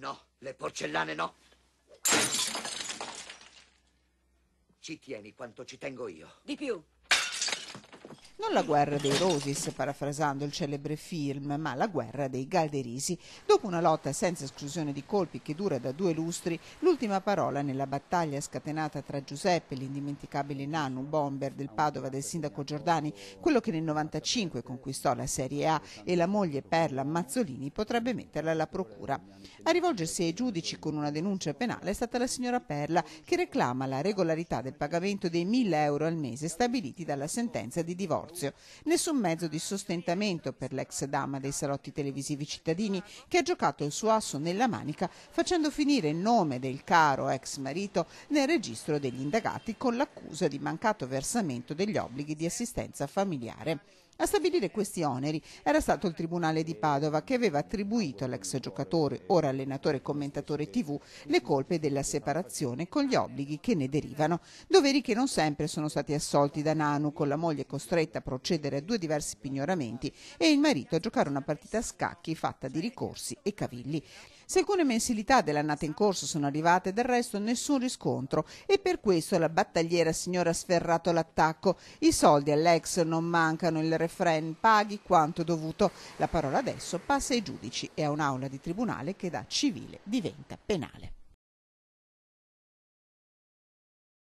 no, le porcellane no. Ci tieni quanto ci tengo io. Di più non la guerra dei Rosis, parafrasando il celebre film, ma la guerra dei Galderisi. Dopo una lotta senza esclusione di colpi che dura da due lustri, l'ultima parola nella battaglia scatenata tra Giuseppe, l'indimenticabile nano bomber del Padova del sindaco Giordani, quello che nel 95 conquistò la Serie A, e la moglie Perla Mazzolini, potrebbe metterla alla procura. A rivolgersi ai giudici con una denuncia penale è stata la signora Perla, che reclama la regolarità del pagamento dei 1000 euro al mese stabiliti dalla sentenza di divorzio divorzio, nessun mezzo di sostentamento per l'ex dama dei salotti televisivi cittadini che ha giocato il suo asso nella manica facendo finire il nome del caro ex marito nel registro degli indagati con l'accusa di mancato versamento degli obblighi di assistenza familiare. A stabilire questi oneri era stato il Tribunale di Padova che aveva attribuito all'ex giocatore, ora allenatore e commentatore TV, le colpe della separazione con gli obblighi che ne derivano, doveri che non sempre sono stati assolti da Nanu con la moglie costretta a procedere a due diversi pignoramenti e il marito a giocare una partita a scacchi fatta di ricorsi e cavilli. Se alcune mensilità dell'annata in corso sono arrivate, del resto nessun riscontro e per questo la battagliera signora ha sferrato l'attacco. I soldi all'ex non mancano, il referendum Fren, paghi quanto dovuto. La parola adesso passa ai giudici e a un'aula di tribunale che da civile diventa penale.